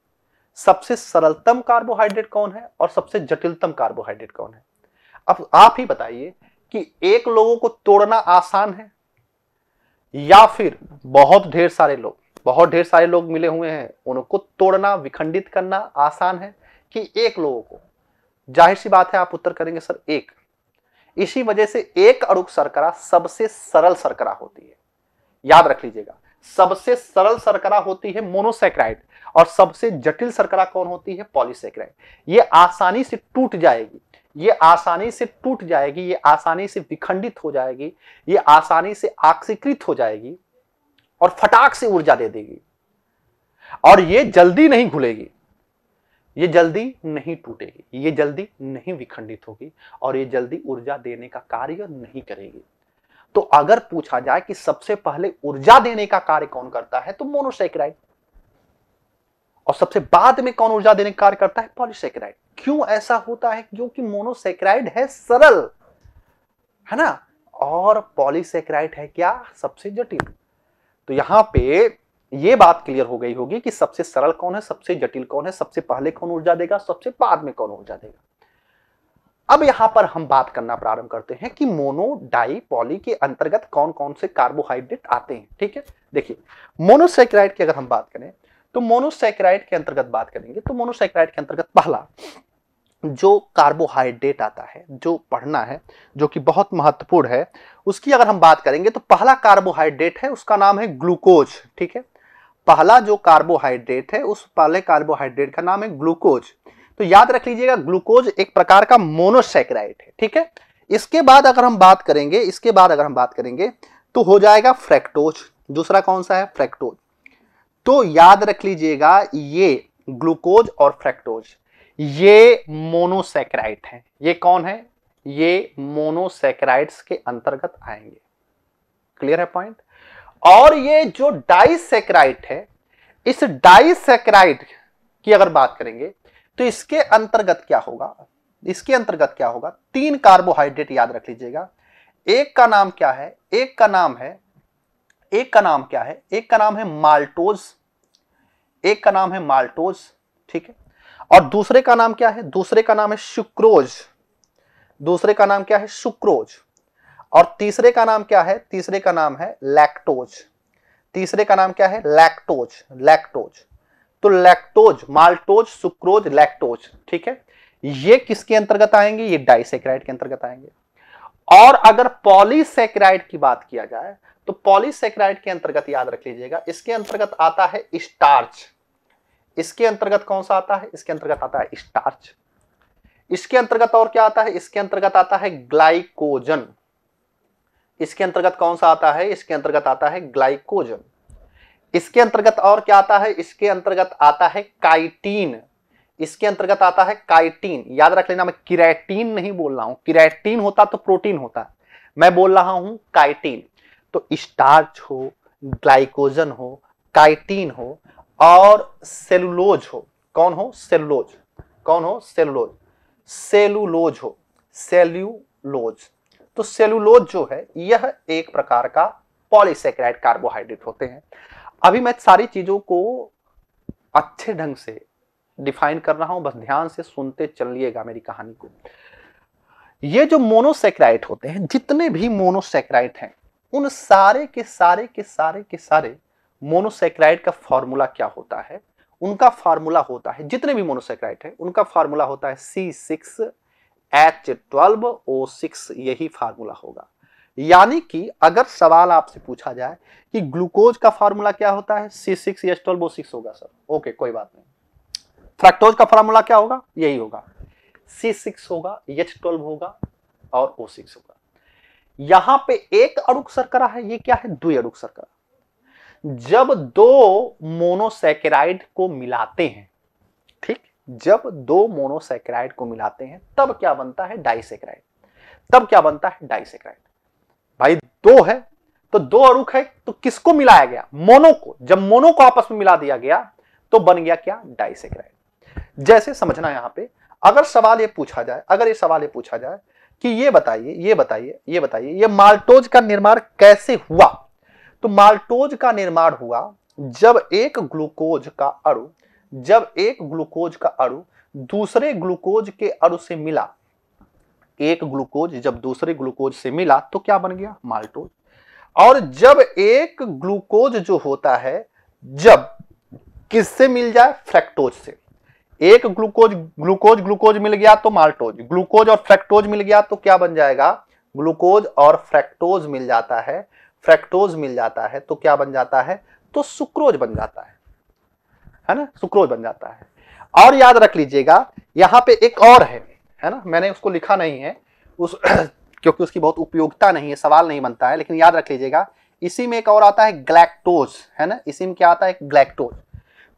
सबसे सरलतम कार्बोहाइड्रेट कौन है और सबसे जटिलतम कार्बोहाइड्रेट कौन है अब आप ही बताइए कि एक लोगों को तोड़ना आसान है या फिर बहुत ढेर सारे लोग बहुत ढेर सारे लोग मिले हुए हैं उनको तोड़ना विखंडित करना आसान है कि एक लोगों को जाहिर सी बात है आप उत्तर करेंगे सर एक इसी वजह से एक अड़ुक सरकरा सबसे सरल सरकरा होती है याद रख लीजिएगा सबसे सरल सरकरा होती है मोनोसेक्राइड और सबसे जटिल सरकरा कौन होती है पॉलीसेक्राइड ये आसानी से टूट जाएगी ये आसानी से टूट जाएगी ये आसानी से विखंडित हो जाएगी ये आसानी से आक्सीकृत हो जाएगी और फटाक से ऊर्जा दे देगी और ये जल्दी नहीं घुलेगी ये जल्दी नहीं टूटेगी ये जल्दी नहीं विखंडित होगी और ये जल्दी ऊर्जा देने का कार्य नहीं करेगी तो अगर पूछा जाए कि सबसे पहले ऊर्जा देने का कार्य कौन करता है तो मोनोसेक्राइड और सबसे बाद में कौन ऊर्जा देने का कार्य करता है पॉलीसेक्राइड क्यों ऐसा होता है क्योंकि मोनोसेक्राइड है सरल है ना और पॉलीसेक्राइड है क्या सबसे जटिल तो यहां पर ये बात क्लियर हो गई होगी कि सबसे सरल कौन है सबसे जटिल कौन है सबसे पहले कौन ऊर्जा देगा सबसे बाद में कौन ऊर्जा देगा अब यहां पर हम बात करना प्रारंभ करते हैं कि मोनो डाई पॉली के अंतर्गत कौन कौन से कार्बोहाइड्रेट आते हैं ठीक है देखिए मोनोसेक्राइड की अगर हम बात करें तो मोनोसेक्राइड के अंतर्गत बात करेंगे तो मोनोसेक्राइड के अंतर्गत पहला जो कार्बोहाइड्रेट आता है जो पढ़ना है जो कि बहुत महत्वपूर्ण है उसकी अगर हम बात करेंगे तो पहला कार्बोहाइड्रेट है उसका नाम है ग्लूकोज ठीक है पहला जो कार्बोहाइड्रेट है उस पहले कार्बोहाइड्रेट का नाम है ग्लूकोज तो याद रख लीजिएगा ग्लूकोज एक प्रकार का मोनोसेक्राइट है ठीक है इसके बाद अगर हम बात करेंगे इसके बाद अगर हम बात करेंगे तो हो जाएगा फ्रैक्टोज दूसरा कौन सा है फ्रैक्टोज तो याद रख लीजिएगा ये ग्लूकोज और फ्रैक्टोज ये मोनोसेक्राइट है ये कौन है ये मोनोसेक्राइट्स के अंतर्गत आएंगे क्लियर है पॉइंट और ये जो डाइसेक्राइट है इस डाइसेक्राइट की अगर बात करेंगे तो इसके अंतर्गत क्या होगा इसके अंतर्गत क्या होगा तीन कार्बोहाइड्रेट याद रख लीजिएगा एक का नाम क्या है एक का नाम है एक का नाम क्या है एक का नाम है माल्टोज एक का नाम है माल्टोज ठीक है और दूसरे का नाम क्या है दूसरे का नाम है शुक्रोज दूसरे का नाम क्या है सुक्रोज और तीसरे का नाम क्या है तीसरे का नाम है लैक्टोज तीसरे का नाम क्या है लैक्टोज लैक्टोज तो लैक्टोज माल्टोज सुक्रोज लैक्टोज ठीक है ये किसके अंतर्गत आएंगे ये डाइसेक्राइड के अंतर्गत आएंगे और अगर पॉलीसेक्राइड की बात किया जाए तो पॉलीसेक्राइड के अंतर्गत याद रख लीजिएगा इसके अंतर्गत आता है स्टार्च इसके अंतर्गत कौन सा आता है इसके अंतर्गत आता है स्टार्च इसके अंतर्गत और क्या आता है इसके अंतर्गत आता है ग्लाइकोजन इसके अंतर्गत कौन सा आता है इसके अंतर्गत आता है ग्लाइकोजन इसके अंतर्गत और क्या आता है इसके अंतर्गत आता है काइटीन इसके अंतर्गत आता है काइटीन याद रख लेना मैं किराटीन नहीं बोल रहा हूं किराटीन होता तो प्रोटीन होता मैं बोल रहा हूं काइटीन तो स्टार्च हो ग्लाइकोजन हो काइटीन हो और सेलुलोज हो कौन हो सेलुलोज कौन हो सेलुलोज सेलुलोज हो सेल्यूलोज तो सेलुलोज जो है यह एक प्रकार का पॉलीसेक्राइड कार्बोहाइड्रेट होते हैं अभी मैं सारी चीजों को अच्छे ढंग से डिफाइन कर रहा हूं बस ध्यान से सुनते चलिएगा मेरी कहानी को ये जो मोनोसेक्राइट होते हैं जितने भी मोनोसेक्राइट हैं उन सारे के सारे के सारे के सारे मोनोसेक्राइट का फॉर्मूला क्या होता है उनका फार्मूला होता है जितने भी मोनोसेक्राइट है उनका फार्मूला होता है C six H twelve O six यही फार्मूला होगा यानी कि अगर सवाल आपसे पूछा जाए कि ग्लूकोज का फार्मूला क्या होता है C six H twelve O six होगा सर ओके कोई बात नहीं फ्रक्टोज का फार्मूला क्या होगा यही होगा सी सिक्स होगा एच ट्वेल्व होगा और ओ सिक्स होगा यहां पे एक अड़ुक सरकरा है ये क्या है दो अड़ुक सरकरा जब दो मोनोसेकेराइड को मिलाते हैं जब दो मोनोसेक्राइड को मिलाते हैं तब क्या बनता है डाइसेक्राइड तब क्या बनता है डाइसेक्राइड भाई दो है तो दो अरुक है तो किसको मिलाया गया मोनो को जब मोनो को आपस में मिला दिया गया तो बन गया क्या डाइसेक्राइड जैसे समझना यहां पे अगर सवाल ये पूछा जाए अगर ये सवाल ये पूछा जाए कि ये बताइए ये बताइए ये बताइए ये माल्टोज का निर्माण कैसे हुआ तो माल्टोज का निर्माण हुआ जब एक ग्लूकोज का अणु जब एक ग्लूकोज का अणु दूसरे ग्लूकोज के अणु से मिला एक ग्लूकोज जब दूसरे ग्लूकोज से मिला तो क्या बन गया माल्टोज और जब एक ग्लूकोज जो होता है जब किससे मिल जाए फ्रैक्टोज से एक ग्लूकोज ग्लूकोज ग्लूकोज मिल गया तो माल्टोज ग्लूकोज और फ्रैक्टोज मिल गया तो क्या बन जाएगा ग्लूकोज और फ्रैक्टोज मिल जाता है फ्रैक्टोज मिल जाता है तो क्या बन जाता है तो सुक्रोज बन जाता है है ना सुक्रोज बन जाता है और याद रख लीजिएगा यहाँ पे एक और है है ना मैंने उसको लिखा नहीं है उस क्योंकि उसकी बहुत उपयोगिता नहीं है सवाल नहीं बनता है लेकिन याद रख लीजिएगा इसी में एक और आता है ग्लैक्टोज है ना इसी में क्या आता है ग्लैक्टोज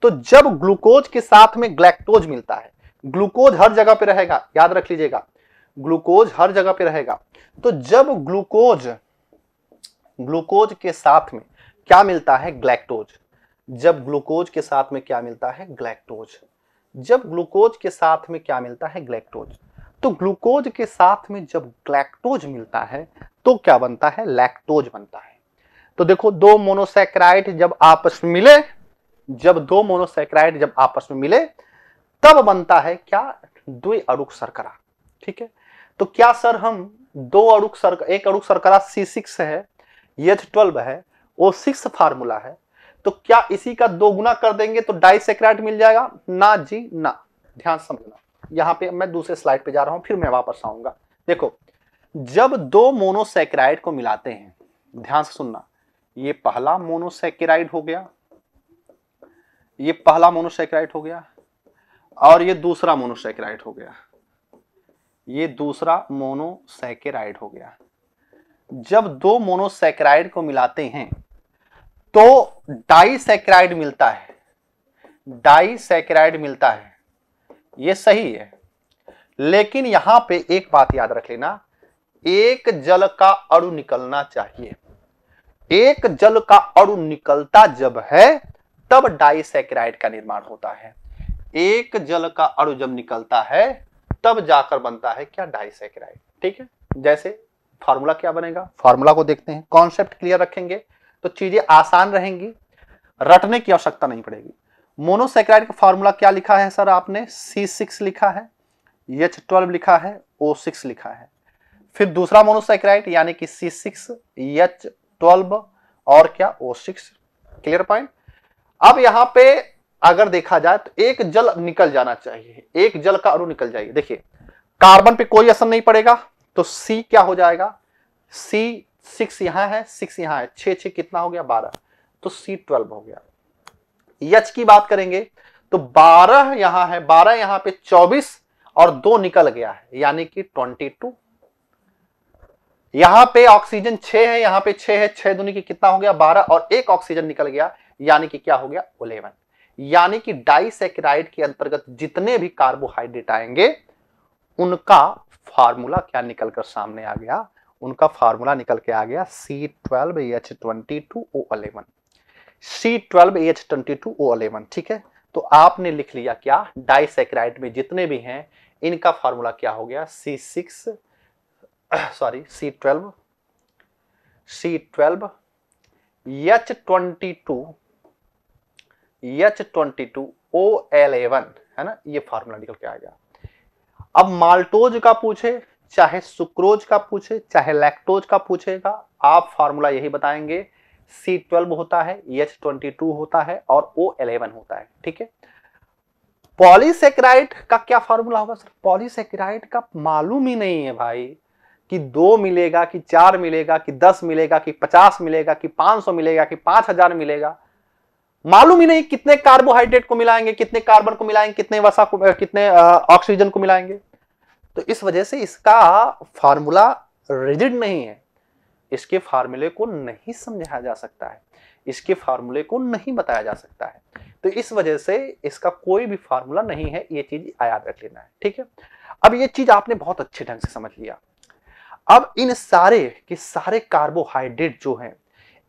तो जब ग्लूकोज के साथ में ग्लैक्टोज मिलता है ग्लूकोज हर जगह पे रहेगा याद रख लीजिएगा ग्लूकोज हर जगह पे रहेगा तो जब ग्लूकोज ग्लूकोज के साथ में क्या मिलता है ग्लैक्टोज जब ग्लूकोज के साथ में क्या मिलता है ग्लैक्टोज जब ग्लूकोज के साथ में क्या मिलता है ग्लैक्टोज तो ग्लूकोज के साथ में जब ग्लैक्टोज मिलता है तो क्या बनता है लैक्टोज बनता है तो देखो दो मोनोसेक्राइड जब आपस में मिले जब दो मोनोसेक्राइड जब आपस में मिले तब बनता है क्या द्वि अड़ुक सरकरा ठीक है तो क्या सर हम दो अड़ुक सर एक अड़ुक सरकरा सी सिक्स है एच ट्वेल्व है ओ सिक्स फार्मूला है तो क्या इसी का दो गुना कर देंगे तो डाइसेक्राइट मिल जाएगा ना जी ना ध्यान समझना यहां पे मैं दूसरे स्लाइड पे जा रहा हूं फिर मैं वापस आऊंगा देखो जब दो मोनोसेक्राइड को मिलाते हैं ध्यान से सुनना ये पहला मोनोसेक्राइड हो गया ये पहला मोनोसेक्राइड हो गया और ये दूसरा मोनोसेक्राइड हो गया ये दूसरा मोनोसेकेराइड हो गया जब दो मोनोसेक्राइड को मिलाते हैं तो डाइसेक्राइड मिलता है डाइसेक्राइड मिलता है ये सही है लेकिन यहां पे एक बात याद रख लेना एक जल का अणु निकलना चाहिए एक जल का अणु निकलता जब है तब डाइसेक्राइड का निर्माण होता है एक जल का अणु जब निकलता है तब जाकर बनता है क्या डाइसेक्राइड ठीक है जैसे फार्मूला क्या बनेगा फार्मूला को देखते हैं कॉन्सेप्ट क्लियर रखेंगे तो चीजें आसान रहेंगी रटने की आवश्यकता नहीं पड़ेगी मोनोसेक्राइड का फॉर्मूला क्या लिखा है सर आपने सी सिक्स लिखा है एच लिखा है ओ लिखा है फिर दूसरा मोनोसेक्राइड यानी कि सी सिक्स ट्वेल्व और क्या ओ सिक्स क्लियर पॉइंट अब यहां पे अगर देखा जाए तो एक जल निकल जाना चाहिए एक जल का अणु निकल जाइए देखिए कार्बन पे कोई असर नहीं पड़ेगा तो सी क्या हो जाएगा सी सिक्स यहां है सिक्स यहां है छे छे कितना हो गया बारह तो सी ट्वेल्व हो गया यच की बात करेंगे तो बारह यहां है बारह यहां पे चौबीस और दो निकल गया है यानी कि ट्वेंटी टू यहां पे ऑक्सीजन छ है यहां पे छह है छह दुनिया की कितना हो गया बारह और एक ऑक्सीजन निकल गया यानी कि क्या हो गया ओलेवन यानी कि डाइसेक्राइड के अंतर्गत जितने भी कार्बोहाइड्रेट आएंगे उनका फार्मूला क्या निकलकर सामने आ गया उनका फार्मूला निकल के आ गया C twelve H twenty two O eleven C twelve H twenty two O eleven ठीक है तो आपने लिख लिया क्या डाइसेक्राइड में जितने भी हैं इनका फार्मूला क्या हो गया C six sorry C twelve C twelve H twenty two H twenty two O eleven है ना ये फार्मूला निकल के आ गया अब माल्टोज का पूछे चाहे सुक्रोज का पूछे चाहे लैक्टोज का पूछेगा आप फार्मूला यही बताएंगे सी ट्वेल्व होता है एच ट्वेंटी होता है और ओ होता है ठीक है पॉलीसेक्राइड का क्या फार्मूला होगा सर पॉलीसेक्राइड का मालूम ही नहीं है भाई कि दो मिलेगा कि चार मिलेगा कि दस मिलेगा कि पचास मिलेगा कि पांच सौ मिलेगा कि पांच हजार मिलेगा मालूम ही नहीं कितने कार्बोहाइड्रेट को मिलाएंगे कितने कार्बन को मिलाएंगे कितने वसा को कितने ऑक्सीजन को मिलाएंगे तो इस वजह से इसका फार्मूला रिजिड नहीं है इसके फार्मूले को नहीं समझाया जा सकता है इसके फार्मूले को नहीं बताया जा सकता है तो इस वजह से इसका कोई भी फार्मूला नहीं है ये चीज याद रख लेना है ठीक है अब ये चीज आपने बहुत अच्छे ढंग से समझ लिया अब इन सारे के सारे कार्बोहाइड्रेट जो हैं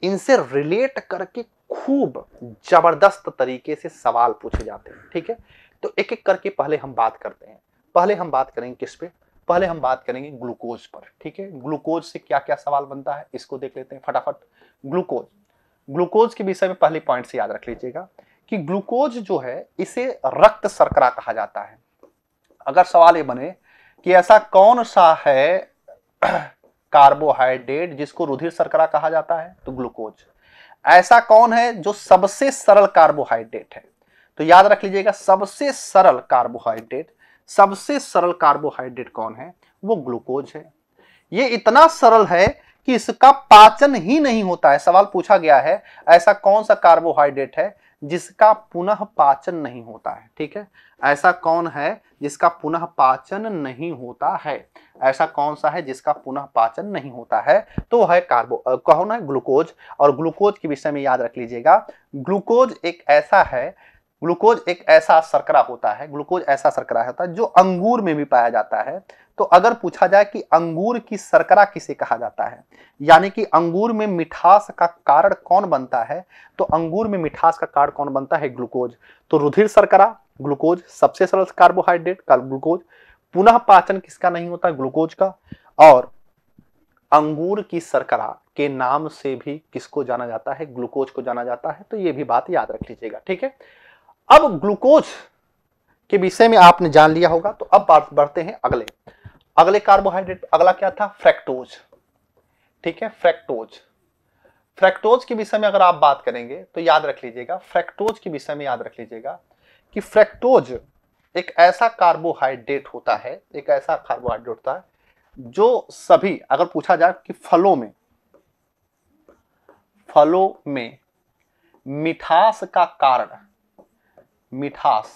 इनसे रिलेट करके खूब जबरदस्त तरीके से सवाल पूछे जाते हैं ठीक है तो एक एक करके पहले हम बात करते हैं पहले हम बात करेंगे किस पे पहले हम बात करेंगे ग्लूकोज पर ठीक है ग्लूकोज से क्या क्या सवाल बनता है इसको देख लेते हैं फटाफट ग्लूकोज ग्लूकोज के विषय में पहले पॉइंट से याद रख लीजिएगा कि ग्लूकोज जो है इसे रक्त सरकरा कहा जाता है अगर सवाल ये बने कि ऐसा कौन सा है कार्बोहाइड्रेट जिसको रुधिर सरकरा कहा जाता है तो ग्लूकोज ऐसा कौन है जो सबसे सरल कार्बोहाइड्रेट है तो याद रख लीजिएगा सबसे सरल कार्बोहाइड्रेट सबसे सरल कार्बोहाइड्रेट कौन है वो ग्लूकोज है ये इतना सरल है कि इसका पाचन ही नहीं होता है सवाल पूछा गया है ऐसा कौन सा कार्बोहाइड्रेट है जिसका पुनः पाचन नहीं होता है ठीक है ऐसा कौन है जिसका पुनः पाचन नहीं होता है ऐसा कौन सा है जिसका पुनः पाचन नहीं होता है तो है कार्बो कौन है ग्लूकोज और ग्लूकोज के विषय में याद रख लीजिएगा ग्लूकोज एक ऐसा है ग्लूकोज एक ऐसा सरकरा होता है ग्लूकोज ऐसा सरकरा होता है जो अंगूर में भी पाया जाता है तो अगर पूछा जाए कि अंगूर की सरकरा किसे कहा जाता है यानी कि अंगूर में मिठास का कारण कौन बनता है तो अंगूर में मिठास का कारण कौन बनता है ग्लूकोज तो रुधिर सरकरा ग्लूकोज सबसे सरल कार्बोहाइड्रेट का ग्लूकोज पुनः पाचन किसका नहीं होता ग्लूकोज का और अंगूर की सरकरा के नाम से भी किसको जाना जाता है ग्लूकोज को जाना जाता है तो ये भी बात याद रख लीजिएगा ठीक है अब ग्लूकोज के विषय में आपने जान लिया होगा तो अब बात बढ़ते हैं अगले अगले कार्बोहाइड्रेट अगला क्या था फ्रैक्टोज ठीक है फ्रैक्टोज फ्रैक्टोज के विषय में अगर आप बात करेंगे तो याद रख लीजिएगा फ्रैक्टोज के विषय में याद रख लीजिएगा कि फ्रैक्टोज एक ऐसा कार्बोहाइड्रेट होता है एक ऐसा कार्बोहाइड्रेट होता है जो सभी अगर पूछा जाए कि फलों में फलों में मिठास का कारण मिठास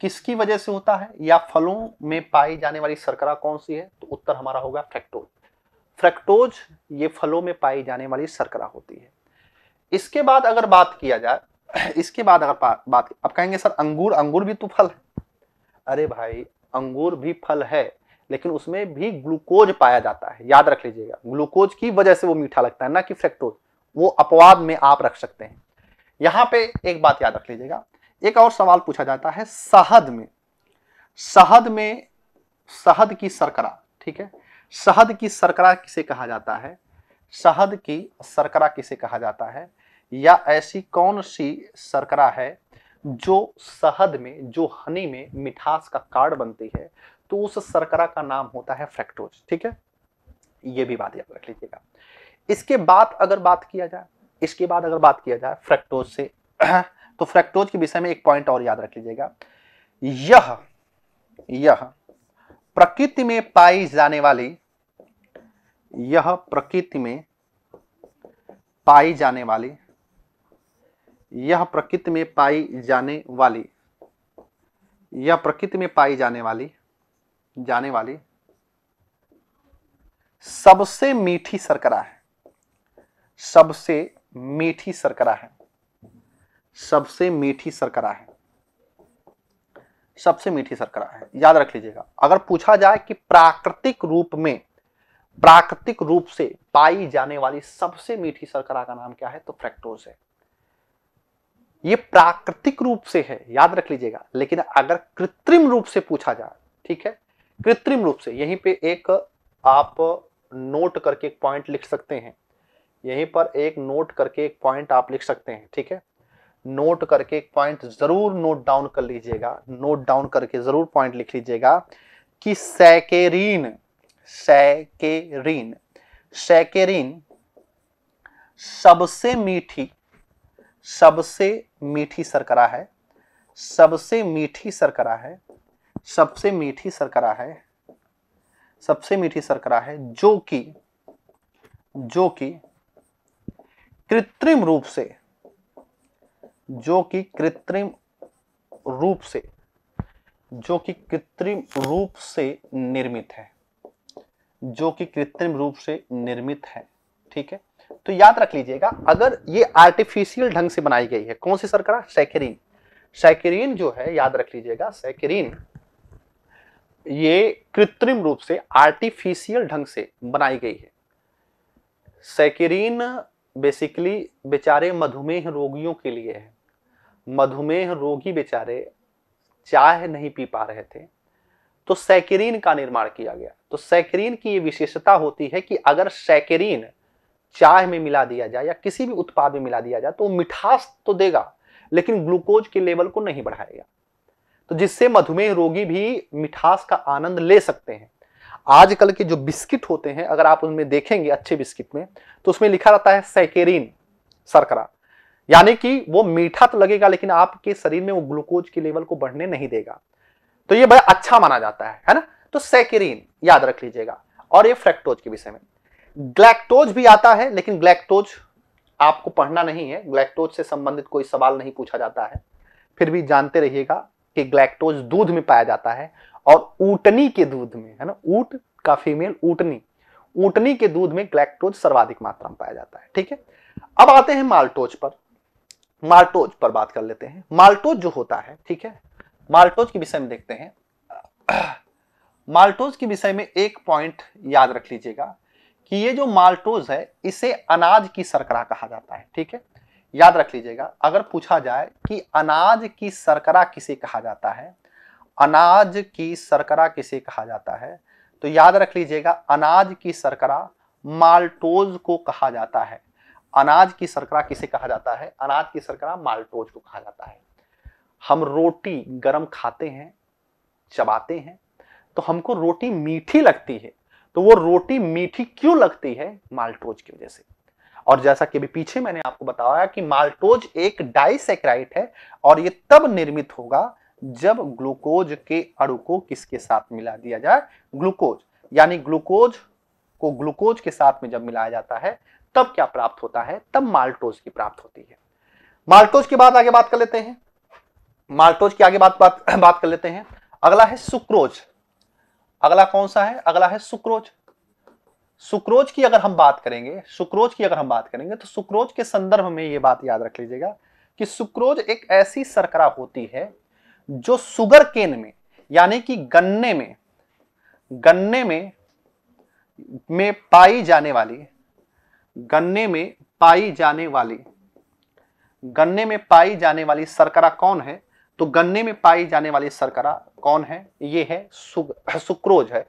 किसकी वजह से होता है या फलों में पाई जाने वाली शर्करा कौन सी है तो उत्तर हमारा होगा फ्रेक्टोज फ्रेक्टोज ये फलों में पाई जाने वाली शर्करा होती है इसके बाद अगर बात किया जाए इसके बाद अगर बात अब कहेंगे सर अंगूर अंगूर भी तो फल है अरे भाई अंगूर भी फल है लेकिन उसमें भी ग्लूकोज पाया जाता है याद रख लीजिएगा ग्लूकोज की वजह से वो मीठा लगता है ना कि फ्रेक्टोज वो अपवाद में आप रख सकते हैं यहाँ पे एक बात याद रख लीजिएगा एक और सवाल पूछा जाता है शहद में शहद में शहद की सरकरा ठीक है शहद की सरकरा किसे कहा जाता है शहद की सरकरा किसे कहा जाता है या ऐसी कौन सी सरकरा है जो शहद में जो हनी में मिठास का कार्ड बनती है तो उस सरकरा का नाम होता है फ्रेक्टोज ठीक है ये भी बात याद रख लीजिएगा इसके बाद अगर बात किया जाए इसके बाद अगर बात किया जाए फ्रेक्टोज से तो फ्रैक्टोज के विषय में एक पॉइंट और याद रख लीजिएगा यह यह प्रकृति में पाई जाने वाली यह प्रकृति में पाई जाने वाली यह प्रकृति में पाई जाने वाली यह प्रकृति में पाई जाने वाली जाने वाली सबसे मीठी शर्करा है सबसे मीठी शर्करा है सबसे मीठी सरकरा है सबसे मीठी सरकरा है याद रख लीजिएगा अगर पूछा जाए कि प्राकृतिक रूप में प्राकृतिक रूप से पाई जाने वाली सबसे मीठी सरकरा का नाम क्या है तो फ्रैक्टोज है ये प्राकृतिक रूप से है याद रख लीजिएगा लेकिन अगर कृत्रिम रूप से पूछा जाए ठीक है कृत्रिम रूप से यहीं पे एक आप नोट करके एक पॉइंट लिख सकते हैं यहीं पर एक नोट करके एक पॉइंट आप लिख सकते हैं ठीक है नोट करके एक पॉइंट जरूर नोट डाउन कर लीजिएगा नोट डाउन करके जरूर पॉइंट लिख लीजिएगा कि सैकेरीन सैकेरीन सैकेरीन सबसे मीठी सबसे मीठी सरकरा है सबसे मीठी सरकरा है सबसे मीठी सरकरा है सबसे मीठी सरकरा है जो कि जो कि कृत्रिम रूप से जो कि कृत्रिम रूप से जो कि कृत्रिम रूप से निर्मित है जो कि कृत्रिम रूप से निर्मित है ठीक है तो याद रख लीजिएगा अगर ये आर्टिफिशियल ढंग से बनाई गई है कौन सी सरकरा सैकेरीन सैकेरीन जो है याद रख लीजिएगा सैकेरीन ये कृत्रिम रूप से आर्टिफिशियल ढंग से बनाई गई है सैकेरीन बेसिकली बेचारे मधुमेह रोगियों के लिए है मधुमेह रोगी बेचारे चाय नहीं पी पा रहे थे तो सैकेरीन का निर्माण किया गया तो सैकेरीन की ये विशेषता होती है कि अगर सैकेरीन चाय में मिला दिया जाए या किसी भी उत्पाद में मिला दिया जाए तो मिठास तो देगा लेकिन ग्लूकोज के लेवल को नहीं बढ़ाएगा तो जिससे मधुमेह रोगी भी मिठास का आनंद ले सकते हैं आजकल के जो बिस्किट होते हैं अगर आप उनमें देखेंगे अच्छे बिस्किट में तो उसमें लिखा रहता है सैकेरीन सरकरा यानी कि वो मीठा तो लगेगा लेकिन आपके शरीर में वो ग्लूकोज के लेवल को बढ़ने नहीं देगा तो ये बड़ा अच्छा माना जाता है है ना तो सैकेरीन याद रख लीजिएगा और ये फ्रेक्टोज के विषय में ग्लैक्टोज भी आता है लेकिन ग्लैक्टोज आपको पढ़ना नहीं है ग्लैक्टोज से संबंधित कोई सवाल नहीं पूछा जाता है फिर भी जानते रहिएगा कि ग्लैक्टोज दूध में पाया जाता है और ऊटनी के दूध में है ना ऊट का फीमेल ऊटनी ऊटनी के दूध में ग्लैक्टोज सर्वाधिक मात्रा में पाया जाता है ठीक है अब आते हैं माल्टोज पर माल्टोज पर बात कर लेते हैं माल्टोज जो होता है ठीक है माल्टोज के विषय में देखते हैं माल्टोज के विषय में एक पॉइंट याद रख लीजिएगा कि ये जो माल्टोज है इसे अनाज की सरकरा कहा जाता है ठीक है याद रख लीजिएगा अगर पूछा जाए कि अनाज की सरकरा किसे कहा जाता है अनाज की सरकरा किसे कहा जाता है तो याद रख लीजिएगा अनाज की सरकरा माल्टोज को कहा जाता है अनाज की सरकरा किसे कहा जाता है अनाज की सरकरा माल्टोज को कहा जाता है हम रोटी गरम खाते हैं चबाते हैं तो हमको रोटी मीठी लगती है तो वो रोटी मीठी क्यों लगती है माल्टोज की वजह से और जैसा कि अभी पीछे मैंने आपको बताया कि माल्टोज एक डाइसेक्राइट है और ये तब निर्मित होगा जब ग्लूकोज के अणु को किसके साथ मिला दिया जाए ग्लूकोज यानी ग्लूकोज को ग्लूकोज के साथ में जब मिलाया जाता है तब क्या प्राप्त होता है तब माल्टोज की प्राप्त होती है माल्टोज के बाद आगे बात कर लेते हैं माल्टोज की आगे बात बात बात कर लेते हैं अगला है सुक्रोज अगला कौन सा है अगला है सुक्रोज सुक्रोज की अगर हम बात करेंगे सुक्रोज की अगर हम बात करेंगे तो सुक्रोज के संदर्भ में यह बात याद रख लीजिएगा कि सुक्रोज एक ऐसी सरकरा होती है जो सुगर केन में यानी कि गन्ने में गन्ने में में पाई जाने वाली गन्ने में पाई जाने वाली गन्ने में पाई जाने वाली सरकरा कौन है तो गन्ने में पाई जाने वाली सरकरा कौन है ये है सुक्रोज है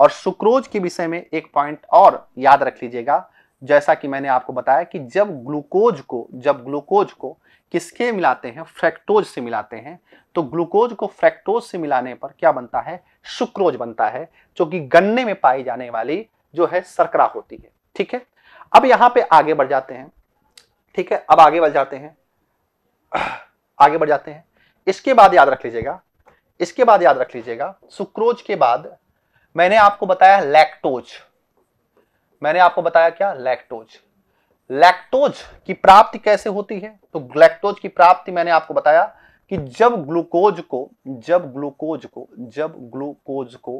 और सुक्रोज के विषय में एक पॉइंट और याद रख लीजिएगा जैसा कि मैंने आपको बताया कि जब ग्लूकोज को जब ग्लूकोज को किसके मिलाते हैं फ्रैक्टोज से मिलाते हैं तो ग्लूकोज को फ्रैक्टोज से मिलाने पर क्या बनता है सुक्रोज बनता है जो कि गन्ने में पाई जाने वाली जो है सरकरा होती है ठीक है अब यहां पे आगे बढ़ जाते हैं ठीक है अब आगे बढ़ जाते हैं आगे बढ़ जाते हैं इसके बाद याद रख लीजिएगा इसके बाद याद रख लीजिएगा सुक्रोज के बाद मैंने आपको बताया लैक्टोज मैंने आपको बताया क्या लैक्टोज लैक्टोज की प्राप्ति कैसे होती है तो लैक्टोज की प्राप्ति मैंने आपको बताया कि जब ग्लूकोज को जब ग्लूकोज को जब ग्लूकोज को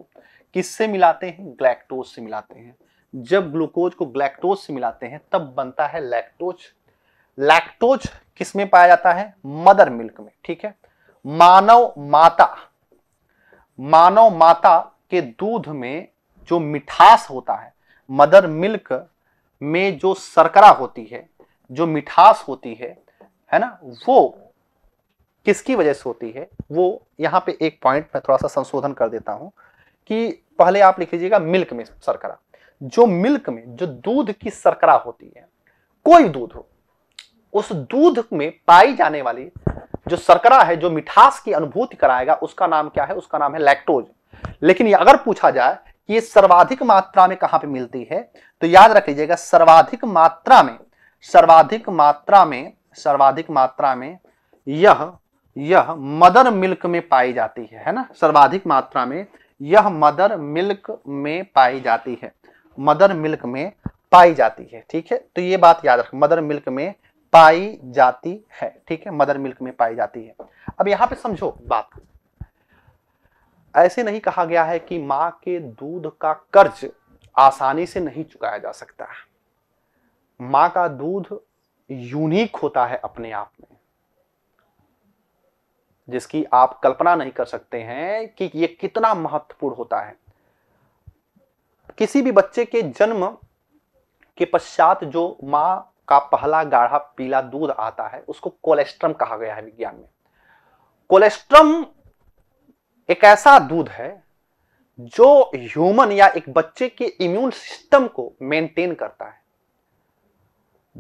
किससे मिलाते हैं ग्लैक्टोज से मिलाते हैं जब ग्लूकोज को ग्लैक्टोज से मिलाते हैं तब बनता है लैक्टोज लैक्टोज किसमें पाया जाता है मदर मिल्क में ठीक है मानव माता मानव माता के दूध में जो मिठास होता है मदर मिल्क में जो सरकरा होती है जो मिठास होती है है ना वो किसकी वजह से होती है वो यहां पे एक पॉइंट मैं थोड़ा सा संशोधन कर देता हूं कि पहले आप लिख लीजिएगा मिल्क में सरकरा जो मिल्क में जो दूध की सरकरा होती है कोई दूध हो उस दूध में पाई जाने वाली जो सरकरा है जो मिठास की अनुभूति कराएगा उसका नाम क्या है उसका नाम है लैक्टोज लेकिन ये अगर पूछा जाए कि ये सर्वाधिक मात्रा में कहां पे मिलती है तो याद रख लीजिएगा सर्वाधिक मात्रा में सर्वाधिक मात्रा में सर्वाधिक मात्रा में यह यह मदर मिल्क में पाई जाती है है ना सर्वाधिक मात्रा में यह मदर मिल्क में पाई जाती है मदर मिल्क में पाई जाती है ठीक है तो ये बात याद रख मदर मिल्क में पाई जाती है ठीक है मदर मिल्क में पाई जाती है अब यहां पे समझो बात ऐसे नहीं कहा गया है कि मां के दूध का कर्ज आसानी से नहीं चुकाया जा सकता है मां का दूध यूनिक होता है अपने आप में जिसकी आप कल्पना नहीं कर सकते हैं कि यह कितना महत्वपूर्ण होता है किसी भी बच्चे के जन्म के पश्चात जो माँ का पहला गाढ़ा पीला दूध आता है उसको कोलेस्ट्रम कहा गया है विज्ञान में कोलेस्ट्रम एक ऐसा दूध है जो ह्यूमन या एक बच्चे के इम्यून सिस्टम को मेंटेन करता है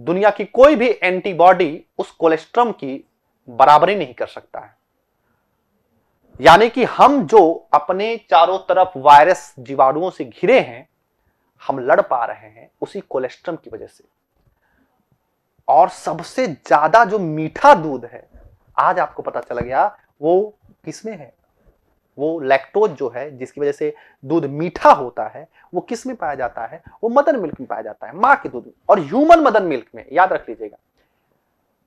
दुनिया की कोई भी एंटीबॉडी उस कोलेस्ट्रम की बराबरी नहीं कर सकता है यानी कि हम जो अपने चारों तरफ वायरस जीवाणुओं से घिरे हैं हम लड़ पा रहे हैं उसी कोलेस्ट्रम की वजह से और सबसे ज्यादा जो मीठा दूध है आज आपको पता चला गया वो किसमें है वो लैक्टोज जो है जिसकी वजह से दूध मीठा होता है वो किस में पाया जाता है वो मदर मिल्क में पाया जाता है माँ के दूध में और ह्यूमन मदर मिल्क में याद रख लीजिएगा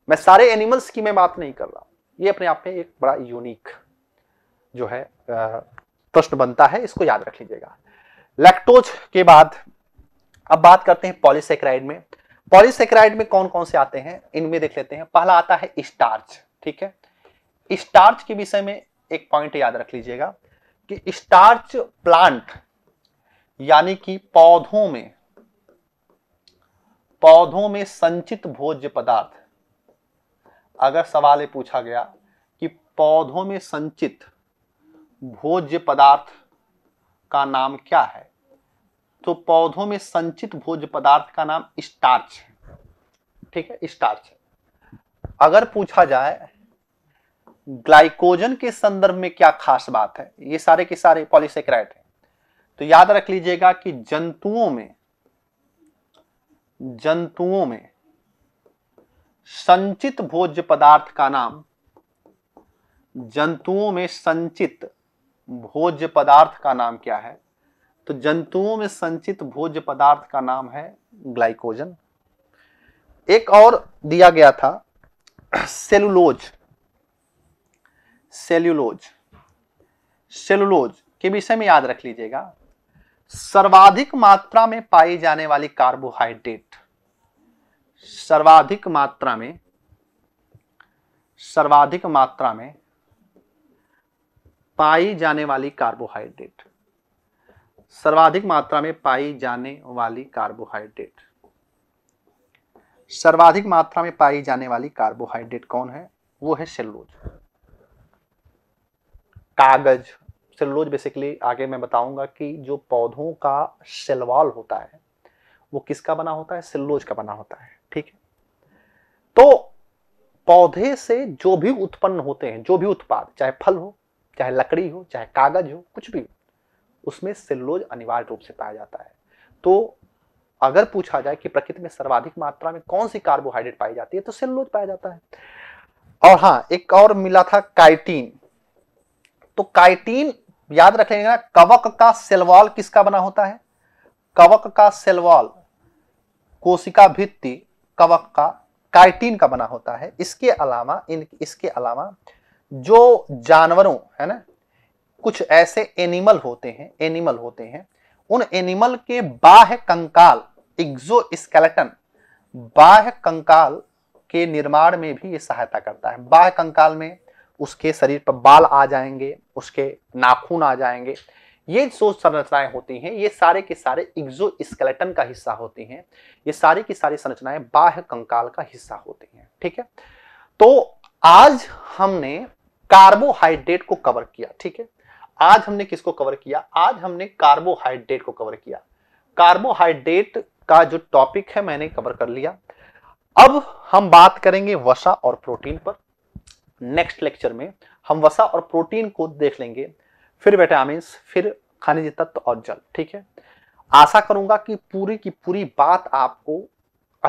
मैं सारे एनिमल्स की मैं बात नहीं कर रहा ये अपने आप में एक बड़ा यूनिक जो है प्रश्न बनता है इसको याद रख लीजिएगा लैक्टोज के बाद अब बात करते हैं पॉलीसेक्राइड में पॉलीसेक्राइड में कौन कौन से आते हैं इनमें देख लेते हैं पहला आता है स्टार्च ठीक है स्टार्च के विषय में एक पॉइंट याद रख लीजिएगा कि स्टार्च प्लांट यानी कि पौधों में पौधों में संचित भोज्य पदार्थ अगर सवाल ये पूछा गया कि पौधों में संचित भोज्य पदार्थ का नाम क्या है तो पौधों में संचित भोज्य पदार्थ का नाम स्टार्च है ठीक है स्टार्च है अगर पूछा जाए ग्लाइकोजन के संदर्भ में क्या खास बात है ये सारे के सारे पॉलिसेक्राइट है तो याद रख लीजिएगा कि जंतुओं में जंतुओं में संचित भोज्य पदार्थ का नाम जंतुओं में संचित भोज्य पदार्थ का नाम क्या है तो जंतुओं में संचित भोज्य पदार्थ का नाम है ग्लाइकोजन एक और दिया गया था सेलुलोज सेल्यूलोज सेलुलोज के विषय में याद रख लीजिएगा सर्वाधिक मात्रा में पाई जाने वाली कार्बोहाइड्रेट सर्वाधिक मात्रा में सर्वाधिक मात्रा में पाई जाने वाली कार्बोहाइड्रेट सर्वाधिक मात्रा में पाई जाने वाली कार्बोहाइड्रेट सर्वाधिक मात्रा में पाई जाने वाली कार्बोहाइड्रेट कौन है वो है सेलुलोज कागज सेलुलोज बेसिकली आगे मैं बताऊंगा कि जो पौधों का सेलवाल होता है वो किसका बना होता है सेलुलोज का बना होता है ठीक है तो पौधे से जो भी उत्पन्न होते हैं जो भी उत्पाद चाहे फल हो चाहे लकड़ी हो चाहे कागज हो कुछ भी हो उसमें सेलुलोज अनिवार्य रूप से पाया जाता है तो अगर पूछा जाए कि प्रकृति में सर्वाधिक मात्रा में कौन सी कार्बोहाइड्रेट पाई जाती है तो सेलुलोज पाया जाता है और हाँ एक और मिला था काइटीन तो काइटीन याद रख ना कवक का सेलवॉल किसका बना होता है कवक का सेलवॉल कोशिका भित्ति कवक का काइटीन का बना होता है इसके अलावा इन इसके अलावा जो जानवरों है ना कुछ ऐसे एनिमल होते हैं एनिमल होते हैं उन एनिमल के बाह्य कंकाल एग्जो स्केलेटन बाह्य कंकाल के निर्माण में भी ये सहायता करता है बाह्य कंकाल में उसके शरीर पर बाल आ जाएंगे उसके नाखून आ जाएंगे ये जो संरचनाएं होती हैं ये सारे के सारे इग्जो स्केलेटन का हिस्सा होते हैं ये सारी की सारी संरचनाएं बाह्य कंकाल का हिस्सा होती हैं ठीक है तो आज हमने कार्बोहाइड्रेट को कवर किया ठीक है आज हमने किसको कवर किया आज हमने कार्बोहाइड्रेट को कवर किया कार्बोहाइड्रेट का जो टॉपिक है मैंने कवर कर लिया अब हम बात करेंगे वसा और प्रोटीन पर नेक्स्ट लेक्चर में हम वसा और प्रोटीन को देख लेंगे फिर विटामिन फिर खनिज तत्व और जल ठीक है आशा करूंगा कि पूरी की पूरी बात आपको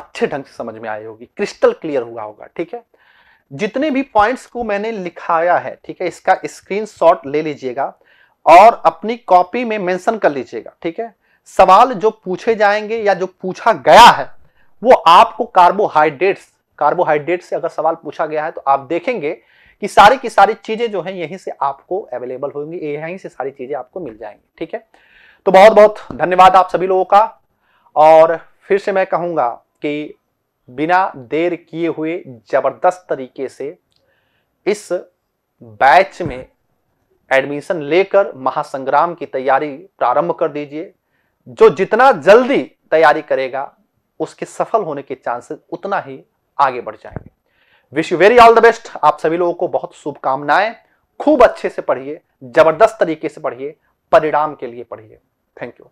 अच्छे ढंग से समझ में आई होगी क्रिस्टल क्लियर हुआ होगा ठीक है जितने भी पॉइंट्स को मैंने लिखाया है ठीक है इसका स्क्रीन ले लीजिएगा और अपनी कॉपी में मेंशन कर लीजिएगा ठीक है सवाल जो पूछे जाएंगे या जो पूछा गया है वो आपको कार्बोहाइड्रेट्स कार्बोहाइड्रेट से अगर सवाल पूछा गया है तो आप देखेंगे कि सारी की सारी चीजें जो है यहीं से आपको अवेलेबल होंगी यहीं से सारी चीजें आपको मिल जाएंगी ठीक है तो बहुत बहुत धन्यवाद आप सभी लोगों का और फिर से मैं कहूंगा कि बिना देर किए हुए जबरदस्त तरीके से इस बैच में एडमिशन लेकर महासंग्राम की तैयारी प्रारंभ कर दीजिए जो जितना जल्दी तैयारी करेगा उसके सफल होने के चांसेस उतना ही आगे बढ़ जाएंगे wish you very all the best आप सभी लोगों को बहुत शुभकामनाएं खूब अच्छे से पढ़िए जबरदस्त तरीके से पढ़िए परिणाम के लिए पढ़िए थैंक यू